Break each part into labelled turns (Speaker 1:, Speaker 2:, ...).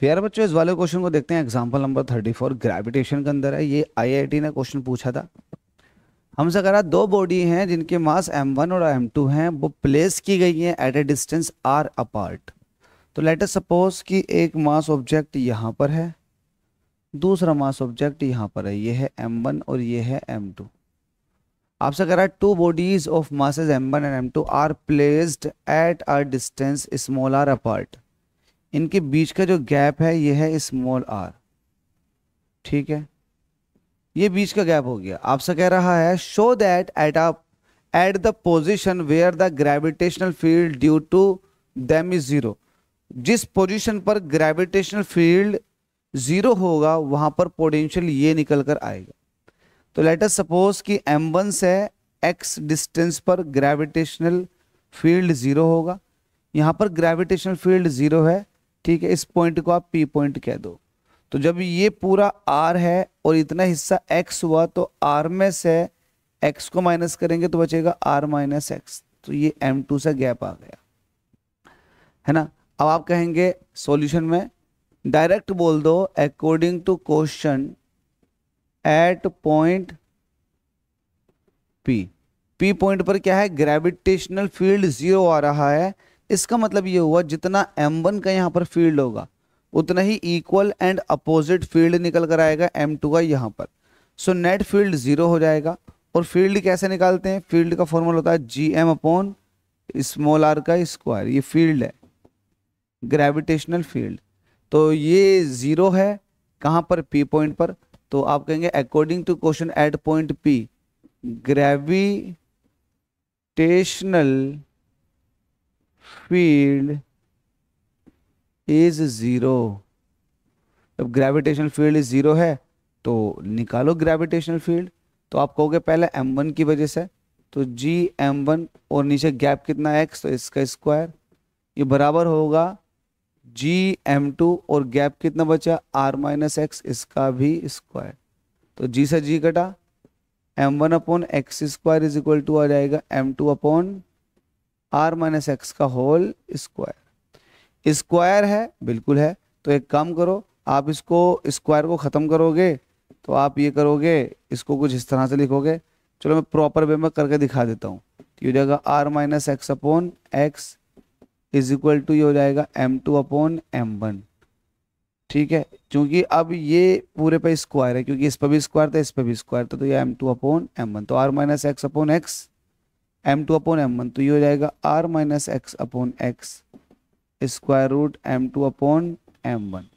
Speaker 1: प्यारे बच्चों इस वाले क्वेश्चन को देखते हैं example number thirty four gravitation के अंदर है ये आईआईटी ने क्वेश्चन पूछा था हमसे कह रहा दो बॉडी हैं जिनके मास एम वन और एम टू हैं वो प्लेस की गई हैं at a distance R apart तो लेट अस सपोज कि एक मास ऑब्जेक्ट यहाँ पर है दूसरा मास ऑब्जेक्ट यहाँ पर है ये है m1 और ये है m2 आपसे कह रहा है two bodies of masses m1 and m2 are placed at R distance small R apart इनके बीच का जो गैप है ये है स्मॉल आर ठीक है ये बीच का गैप हो गया आपसे कह रहा है show that at a at the position where the gravitational field due to them is zero जिस पोजिशन पर ग्रेविटेशनल फील्ड जीरो होगा वहां पर पोटेंशियल ये निकल कर आएगा तो लेट अस सपोज कि वन से एक्स डिस्टेंस पर ग्रेविटेशनल फील्ड जीरो होगा यहाँ पर ग्रेविटेशनल फील्ड जीरो है ठीक है इस पॉइंट को आप पी पॉइंट कह दो तो जब ये पूरा आर है और इतना हिस्सा एक्स हुआ तो आर में से एक्स को माइनस करेंगे तो बचेगा आर माइनस एक्स तो ये एम टू से गैप आ गया है ना अब आप कहेंगे सॉल्यूशन में डायरेक्ट बोल दो according to question at point P P point पर क्या है ग्रेविटेशनल फील्ड जीरो आ रहा है इसका मतलब ये हुआ जितना एम वन का यहाँ पर फील्ड होगा उतना ही इक्वल एंड अपोजिट फील्ड निकल कर आएगा एम टू का यहाँ पर सो नेट फील्ड ज़ीरो हो जाएगा और फील्ड कैसे निकालते हैं फील्ड का फॉर्मूला होता है G M upon small R का स्क्वायर ये फील्ड है ग्रेविटेशनल फील्ड तो ये ज़ीरो है कहाँ पर पी पॉइंट पर तो आप कहेंगे according to question at point P gravitational field is zero जब ग्रेविटेशनल फील्ड इज ज़ीरो है तो निकालो ग्रेविटेशनल फील्ड तो आप कहोगे पहले एम वन की वजह से तो जी एम वन और नीचे गैप कितना एक्स तो इसका स्क्वायर ये बराबर होगा जी एम टू और गैप कितना बचा आर माइनस एक्स इसका भी स्क्वायर तो जी से जी कटा M one upon X square is equal to आ जाएगा M two upon R minus X का होल स्क्वायर स्क्वायर है बिल्कुल है तो एक काम करो आप इसको स्क्वायर को ख़त्म करोगे तो आप ये करोगे इसको कुछ इस तरह से लिखोगे चलो मैं प्रॉपर वे में करके दिखा देता हूँ तो ये हो जाएगा R minus X upon X is equal to ये हो जाएगा M two upon M one ठीक है क्योंकि अब ये पूरे पे स्क्वायर है क्योंकि इस पर भी स्क्वायर था इस पर भी स्क्वायर था तो ये M two upon M one तो R minus X upon X M two upon M one तो ये हो जाएगा R minus X upon X square root M two upon M one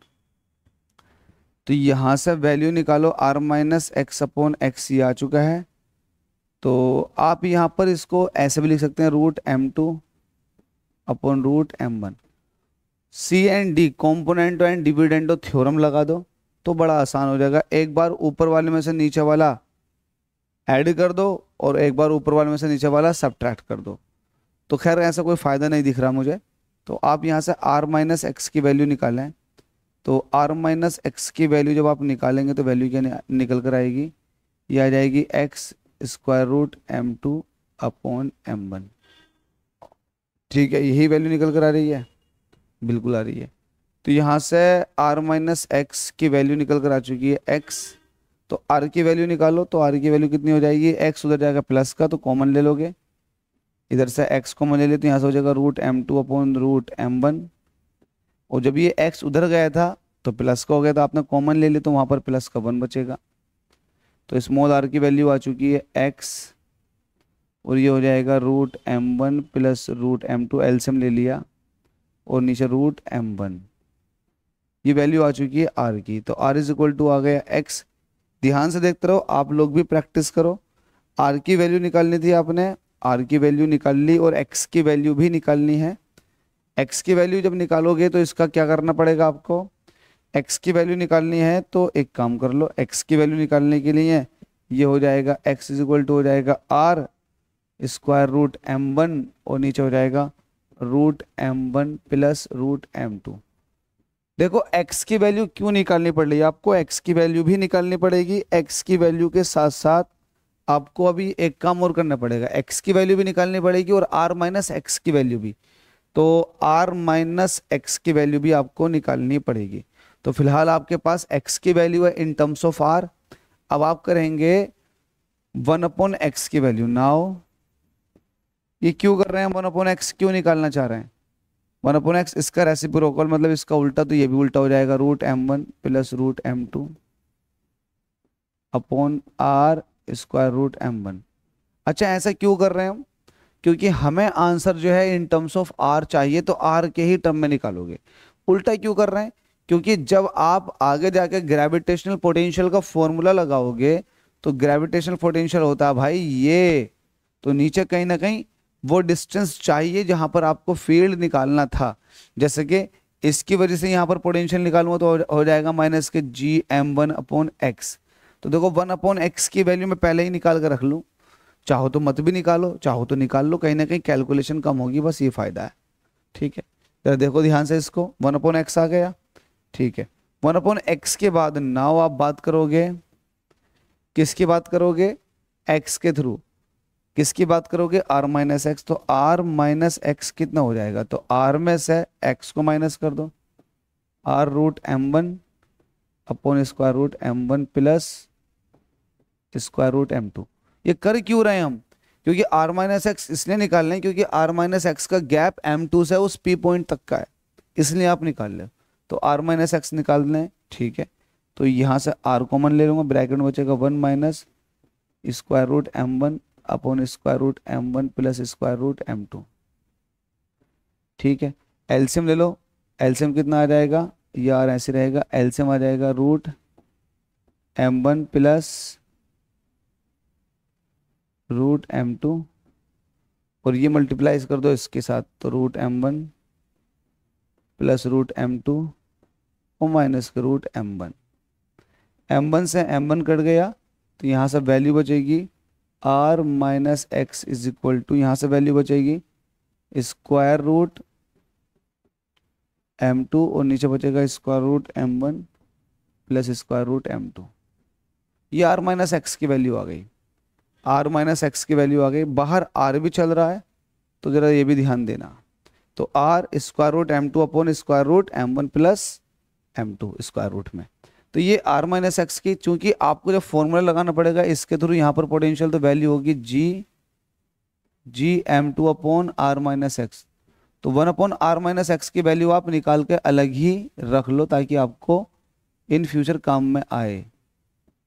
Speaker 1: तो यहां से वैल्यू निकालो R minus X upon X ये आ चुका है तो आप यहाँ पर इसको ऐसे भी लिख सकते हैं root M two upon root M one C and D componendo and dividendo theorem लगा दो तो बड़ा आसान हो जाएगा एक बार ऊपर वाले में से नीचे वाला ऐड कर दो और एक बार ऊपर वाले में से नीचे वाला सब्ट्रैक्ट कर दो तो खैर ऐसा कोई फ़ायदा नहीं दिख रहा मुझे तो आप यहाँ से आर माइनस एक्स की वैल्यू निकालें तो आर माइनस एक्स की वैल्यू जब आप निकालेंगे तो वैल्यू क्या निकल कर आएगी ये आ जाएगी X square root M two upon M one ठीक है यही वैल्यू निकल कर आ रही है बिल्कुल आ रही है तो यहाँ से आर माइनस एक्स की वैल्यू निकल कर आ चुकी है एक्स तो आर की वैल्यू निकालो तो आर की वैल्यू कितनी हो जाएगी एक्स उधर जाएगा प्लस का तो कॉमन ले लोगे इधर से एक्स कॉमन ले लेते तो यहाँ से हो जाएगा root M two upon root M one और जब ये एक्स उधर गया था तो प्लस का हो गया तो आपने कॉमन ले लिया तो वहाँ पर प्लस का वन बचेगा तो स्मॉल आर की वैल्यू आ चुकी है एक्स और ये हो जाएगा root M one plus root M two LCM ले लिया और नीचे रूट एम वन ये वैल्यू आ चुकी है आर की तो आर इज इक्वल टू आ गया एक्स ध्यान से देखते रहो आप लोग भी प्रैक्टिस करो आर की वैल्यू निकालनी थी आपने आर की वैल्यू निकाल ली और एक्स की वैल्यू भी निकालनी है एक्स की वैल्यू जब निकालोगे तो इसका क्या करना पड़ेगा आपको एक्स की वैल्यू निकालनी है तो एक काम कर लो एक्स की वैल्यू निकालने के लिए ये हो जाएगा एक्स इज इक्वल टू हो जाएगा R square root M one और नीचे हो जाएगा root M one plus root M two देखो x की वैल्यू क्यों निकालनी पड़ रही है आपको x की वैल्यू भी निकालनी पड़ेगी x की वैल्यू के साथ साथ आपको अभी एक काम और करना पड़ेगा x की वैल्यू भी निकालनी पड़ेगी और r माइनस एक्स की वैल्यू भी तो r माइनस एक्स की वैल्यू भी आपको निकालनी पड़ेगी तो फिलहाल आपके पास x की वैल्यू है इन टर्म्स ऑफ r अब आप करेंगे वन अपॉन एक्स की वैल्यू नाव ये क्यों कर रहे हैं वन अपॉन एक्स क्यों निकालना चाह रहे हैं वन अपॉन एक्स इसका रेसिप्रोकल मतलब इसका उल्टा तो ये भी उल्टा हो जाएगा root M one plus root M two upon R square root M one अच्छा ऐसा क्यों कर रहे हैं हम क्योंकि हमें आंसर जो है इन टर्म्स ऑफ आर चाहिए तो आर के ही टर्म में निकालोगे उल्टा क्यों कर रहे हैं क्योंकि जब आप आगे जाके ग्रेविटेशनल पोटेंशियल का फॉर्मूला लगाओगे तो ग्रेविटेशनल पोटेंशियल होता है भाई ये तो नीचे कहीं ना कहीं वो डिस्टेंस चाहिए जहाँ पर आपको फील्ड निकालना था जैसे कि इसकी वजह से यहाँ पर पोटेंशियल निकालूंगा तो हो जाएगा माइनस के G M one upon X तो देखो वन अपॉन एक्स की वैल्यू मैं पहले ही निकाल कर रख लूँ चाहो तो मत भी निकालो चाहो तो निकाल लो कहीं ना कहीं कैलकुलेशन कम होगी बस ये फ़ायदा है ठीक है जरा देखो ध्यान से इसको वन अपॉन एक्स आ गया ठीक है वन अपॉन एक्स के बाद नाव आप बात करोगे किसकी बात करोगे एक्स के थ्रू किसकी बात करोगे आर माइनस एक्स तो आर माइनस एक्स कितना हो जाएगा तो आर में से एक्स को माइनस कर दो R root M one upon square root M one plus square root M two ये कर क्यों रहे हैं हम क्योंकि आर माइनस एक्स इसलिए निकाल लें क्योंकि आर माइनस एक्स का गैप एम टू से उस पी पॉइंट तक का है इसलिए आप निकाल लें तो आर माइनस एक्स निकाल लें ठीक है तो यहाँ से आर कॉमन ले लूँगा ब्रैकेट में बचेगा one minus square root M one upon square root M one plus square root M two ठीक है एल्सियम ले लो एल्सियम कितना आ जाएगा यार ऐसे रहेगा एल्सियम आ जाएगा root M one plus root M two और ये मल्टीप्लाई कर दो इसके साथ तो root M one plus root M two और माइनस का root M one M one से एम वन कट गया तो यहाँ से वैल्यू बचेगी R minus X is equal to यहाँ से वैल्यू बचेगी स्क्वायर रूट एम टू और नीचे बचेगा square root M one plus square root M two ये आर माइनस एक्स की वैल्यू आ गई आर माइनस एक्स की वैल्यू आ गई बाहर आर भी चल रहा है तो ज़रा ये भी ध्यान देना तो R square root M two upon square root M one plus M two square root में तो ये आर माइनस एक्स की चूंकि आपको जब फॉर्मूला लगाना पड़ेगा इसके थ्रू यहाँ पर पोटेंशियल तो वैल्यू होगी G G M two upon R minus X तो one upon R minus X की वैल्यू आप निकाल के अलग ही रख लो ताकि आपको इन फ्यूचर काम में आए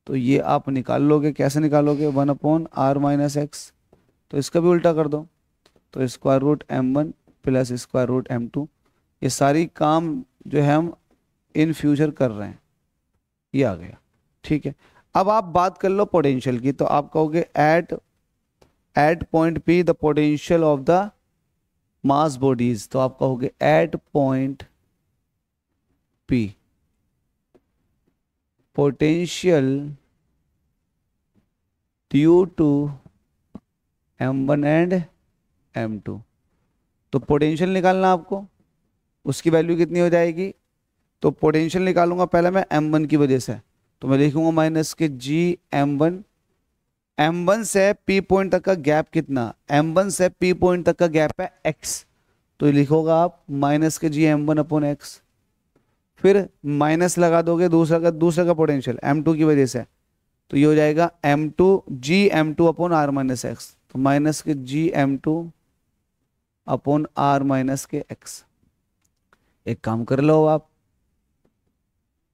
Speaker 1: तो ये आप निकाल लोगे कैसे निकालोगे one upon R minus X तो इसका भी उल्टा कर दो तो square root M one plus square root M two ये सारी काम जो है हम इन फ्यूचर कर रहे हैं ये आ गया ठीक है अब आप बात कर लो पोटेंशियल की तो आप कहोगे at at point P the potential of the mass bodies तो आप कहोगे at point P potential due to M one and M two तो पोटेंशियल निकालना आपको उसकी वैल्यू कितनी हो जाएगी तो पोटेंशियल निकालूंगा पहले मैं एम वन की वजह से तो मैं लिखूंगा माइनस के G M one M one से पी पॉइंट तक का गैप कितना एम वन से पी पॉइंट तक का गैप है एक्स तो लिखोगा आप माइनस के G M one upon X फिर माइनस लगा दोगे दूसरा का दूसरा का पोटेंशियल एम टू की वजह से तो ये हो जाएगा M two G M two upon R minus X तो माइनस के G M two upon R minus के एक्स एक काम कर लो आप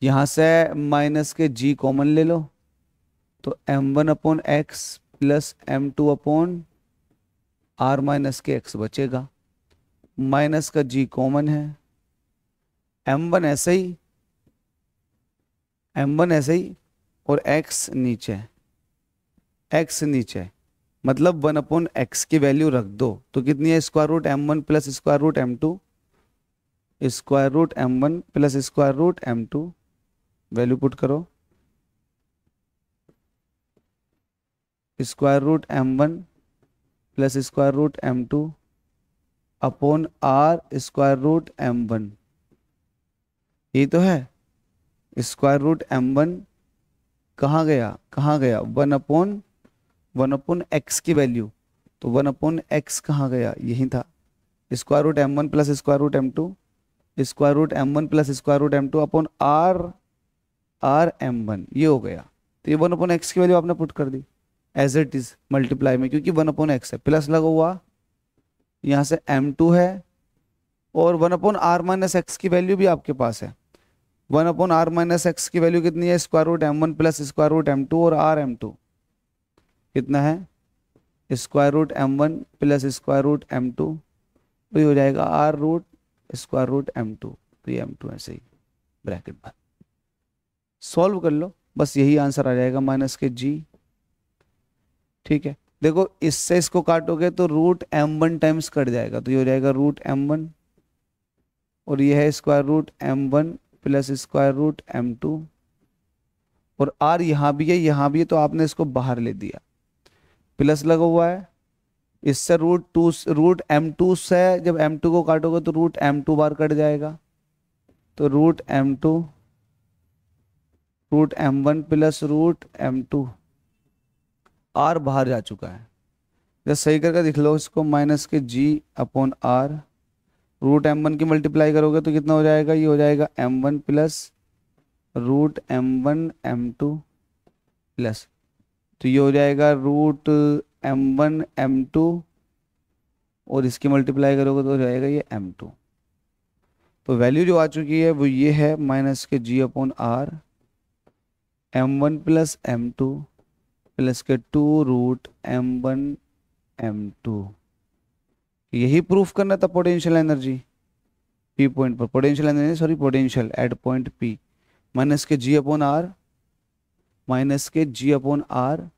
Speaker 1: यहाँ से माइनस के जी कॉमन ले लो तो M one upon X plus M two upon R minus के एक्स बचेगा माइनस का जी कॉमन है एम वन ऐसे ही एम वन ऐसे ही और एक्स नीचे एक्स नीचे मतलब वन अपॉन एक्स की वैल्यू रख दो तो कितनी है square root M one plus square root M two square root M one plus square root M two value put करो square root M one plus square root M two upon R square root M one ये तो है square root M one कहाँ गया कहाँ गया one upon one upon X की value तो वन अपॉन एक्स कहाँ गया यही था square root M one plus square root M two square root M one plus square root M two upon R R M one ये हो गया तो ये वन अपॉन एक्स की वैल्यू आपने पुट कर दी एज इट इज मल्टीप्लाई में क्योंकि वन अपॉन एक्स है प्लस लगा हुआ यहाँ से एम टू है और one upon R minus X की वैल्यू भी आपके पास है one upon R minus X की वैल्यू कितनी है square root M one plus square root M two और आर एम टू कितना है square root M one plus square root M two तो ये हो जाएगा R root square root M two तो ये एम टू ऐसे ही ब्रैकेट बंद सॉल्व कर लो बस यही आंसर आ जाएगा माइनस के जी ठीक है देखो इससे इसको काटोगे तो root M one times cut जाएगा तो ये हो जाएगा रूट एम वन और ये है square root M one plus square root M two और आर यहाँ भी है यहाँ भी है तो आपने इसको बाहर ले दिया प्लस लगा हुआ है इससे root two root M two से जब एम टू को काटोगे तो रूट एम टू बार कट जाएगा तो root M two root M one plus root M two R बाहर जा चुका है जब सही करके दिख लो इसको माइनस के G upon R root M one की मल्टीप्लाई करोगे तो कितना हो जाएगा ये हो जाएगा M one plus root M one M two plus तो ये हो जाएगा root M one M two और इसकी मल्टीप्लाई करोगे तो हो जाएगा ये एम टू तो वैल्यू जो आ चुकी है वो ये है माइनस के G upon R M one plus M two plus के two root M one M two यही प्रूफ करना था पोटेंशियल एनर्जी पी पॉइंट पर potential energy sorry potential at point P minus के जी अपॉन आर माइनस के G upon R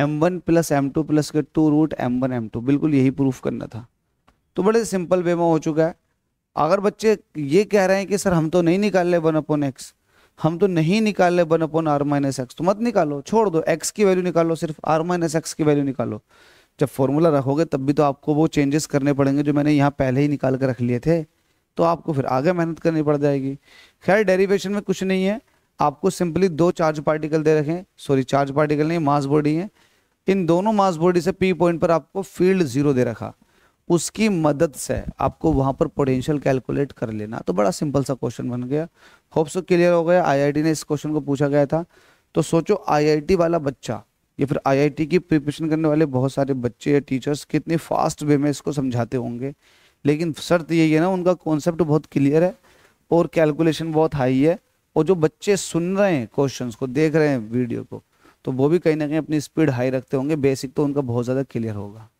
Speaker 1: M one plus M two plus के two root M one M two बिल्कुल यही proof करना था तो बड़े सिंपल वे में हो चुका है अगर बच्चे ये कह रहे हैं कि सर हम तो नहीं निकाल रहे वन अपॉन एक्स हम तो नहीं निकाले one upon R minus X तो मत निकालो छोड़ दो एक्स की वैल्यू निकालो सिर्फ आर माइनस एक्स की वैल्यू निकालो जब फॉर्मूला रखोगे तब भी तो आपको वो चेंजेस करने पड़ेंगे जो मैंने यहाँ पहले ही निकाल कर रख लिए थे तो आपको फिर आगे मेहनत करनी पड़ जाएगी खैर डेरिवेशन में कुछ नहीं है आपको सिंपली दो चार्ज पार्टिकल दे रखें सॉरी चार्ज पार्टिकल नहीं मास बॉडी है इन दोनों मास बॉडी से पी पॉइंट पर आपको फील्ड जीरो दे रखा उसकी मदद से आपको वहाँ पर पोटेंशियल कैलकुलेट कर लेना तो बड़ा सिंपल सा क्वेश्चन बन गया होप सो क्लियर हो गया आईआईटी ने इस क्वेश्चन को पूछा गया था तो सोचो आईआईटी वाला बच्चा या फिर आईआईटी की प्रिपरेशन करने वाले बहुत सारे बच्चे या टीचर्स कितने फास्ट वे में इसको समझाते होंगे लेकिन शर्त यही है ना उनका कॉन्सेप्ट बहुत क्लियर है और कैलकुलेशन बहुत हाई है और जो बच्चे सुन रहे हैं क्वेश्चन को देख रहे हैं वीडियो को तो वो भी कहीं ना कहीं अपनी स्पीड हाई रखते होंगे बेसिक तो उनका बहुत ज़्यादा क्लियर होगा